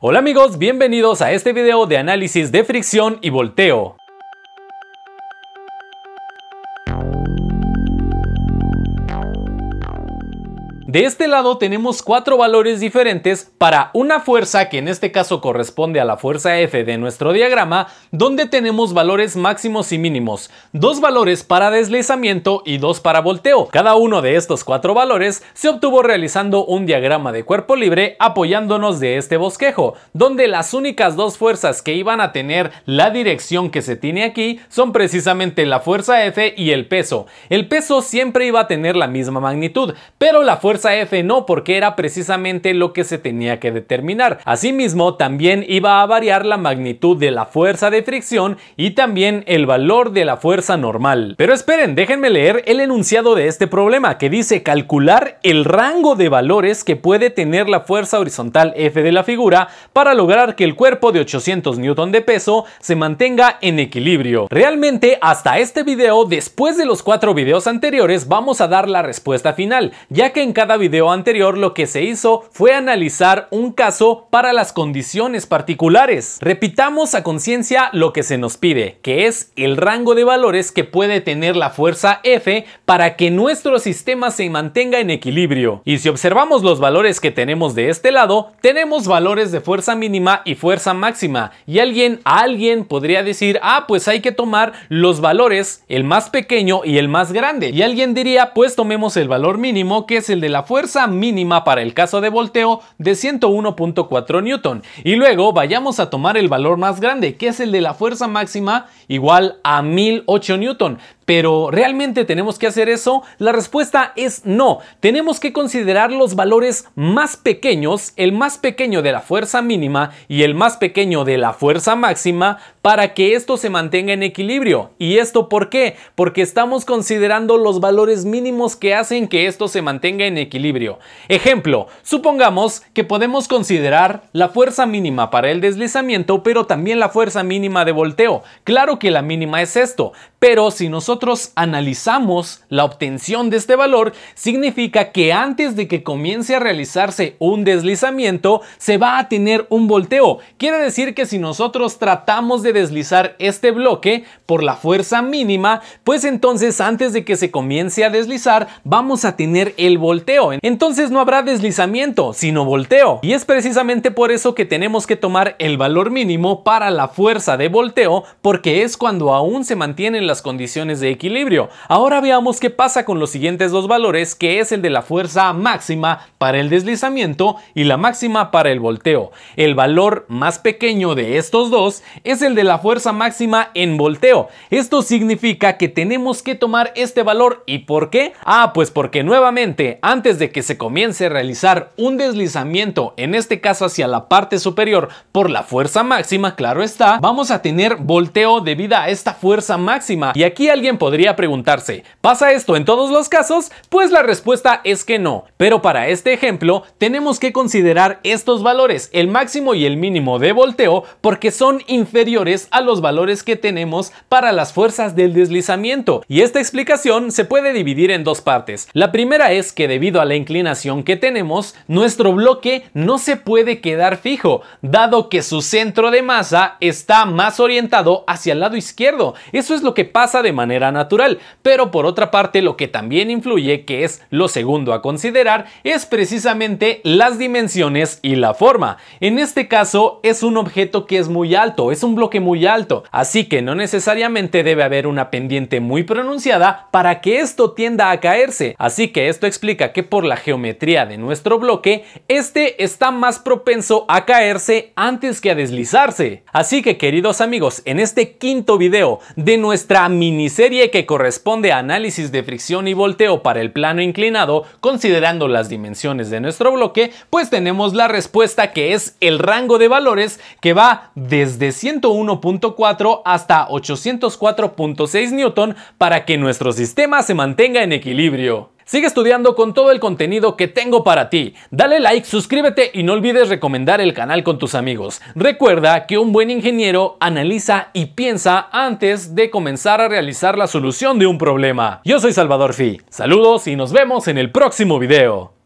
Hola amigos, bienvenidos a este video de análisis de fricción y volteo. De este lado tenemos cuatro valores diferentes para una fuerza que en este caso corresponde a la fuerza F de nuestro diagrama, donde tenemos valores máximos y mínimos, dos valores para deslizamiento y dos para volteo. Cada uno de estos cuatro valores se obtuvo realizando un diagrama de cuerpo libre apoyándonos de este bosquejo, donde las únicas dos fuerzas que iban a tener la dirección que se tiene aquí son precisamente la fuerza F y el peso. El peso siempre iba a tener la misma magnitud, pero la fuerza F no, porque era precisamente lo que se tenía que determinar. Asimismo, también iba a variar la magnitud de la fuerza de fricción y también el valor de la fuerza normal. Pero esperen, déjenme leer el enunciado de este problema que dice calcular el rango de valores que puede tener la fuerza horizontal F de la figura para lograr que el cuerpo de 800 newton de peso se mantenga en equilibrio. Realmente hasta este video, después de los cuatro videos anteriores, vamos a dar la respuesta final, ya que en cada video anterior lo que se hizo fue analizar un caso para las condiciones particulares. Repitamos a conciencia lo que se nos pide, que es el rango de valores que puede tener la fuerza F para que nuestro sistema se mantenga en equilibrio. Y si observamos los valores que tenemos de este lado, tenemos valores de fuerza mínima y fuerza máxima. Y alguien, a alguien podría decir, ah, pues hay que tomar los valores, el más pequeño y el más grande. Y alguien diría, pues tomemos el valor mínimo, que es el de la la fuerza mínima para el caso de volteo de 101.4 Newton y luego vayamos a tomar el valor más grande que es el de la fuerza máxima igual a 1008 Newton. Pero ¿realmente tenemos que hacer eso? La respuesta es no. Tenemos que considerar los valores más pequeños, el más pequeño de la fuerza mínima y el más pequeño de la fuerza máxima para que esto se mantenga en equilibrio. ¿Y esto por qué? Porque estamos considerando los valores mínimos que hacen que esto se mantenga en equilibrio. Ejemplo, supongamos que podemos considerar la fuerza mínima para el deslizamiento, pero también la fuerza mínima de volteo. Claro que la mínima es esto, pero si nosotros analizamos la obtención de este valor, significa que antes de que comience a realizarse un deslizamiento, se va a tener un volteo. Quiere decir que si nosotros tratamos de deslizar este bloque por la fuerza mínima, pues entonces antes de que se comience a deslizar, vamos a tener el volteo. Entonces no habrá deslizamiento, sino volteo. Y es precisamente por eso que tenemos que tomar el valor mínimo para la fuerza de volteo, porque es cuando aún se mantienen las condiciones de equilibrio. Ahora veamos qué pasa con los siguientes dos valores, que es el de la fuerza máxima para el deslizamiento y la máxima para el volteo. El valor más pequeño de estos dos es el de la fuerza máxima en volteo. Esto significa que tenemos que tomar este valor. ¿Y por qué? Ah, pues porque nuevamente, antes de que se comience a realizar un deslizamiento, en este caso hacia la parte superior, por la fuerza máxima, claro está, vamos a tener volteo debido a esta fuerza máxima. Y aquí alguien podría preguntarse, ¿pasa esto en todos los casos? Pues la respuesta es que no, pero para este ejemplo tenemos que considerar estos valores, el máximo y el mínimo de volteo, porque son inferiores a los valores que tenemos para las fuerzas del deslizamiento. Y esta explicación se puede dividir en dos partes. La primera es que debido a la inclinación que tenemos, nuestro bloque no se puede quedar fijo, dado que su centro de masa está más orientado hacia el lado izquierdo. Eso es lo que pasa de manera natural, pero por otra parte lo que también influye, que es lo segundo a considerar, es precisamente las dimensiones y la forma. En este caso es un objeto que es muy alto, es un bloque muy alto, así que no necesariamente debe haber una pendiente muy pronunciada para que esto tienda a caerse, así que esto explica que por la geometría de nuestro bloque, este está más propenso a caerse antes que a deslizarse. Así que queridos amigos, en este quinto video de nuestra miniserie que corresponde a análisis de fricción y volteo para el plano inclinado, considerando las dimensiones de nuestro bloque, pues tenemos la respuesta que es el rango de valores que va desde 101.4 hasta 804.6 Newton para que nuestro sistema se mantenga en equilibrio. Sigue estudiando con todo el contenido que tengo para ti. Dale like, suscríbete y no olvides recomendar el canal con tus amigos. Recuerda que un buen ingeniero analiza y piensa antes de comenzar a realizar la solución de un problema. Yo soy Salvador Fi. Saludos y nos vemos en el próximo video.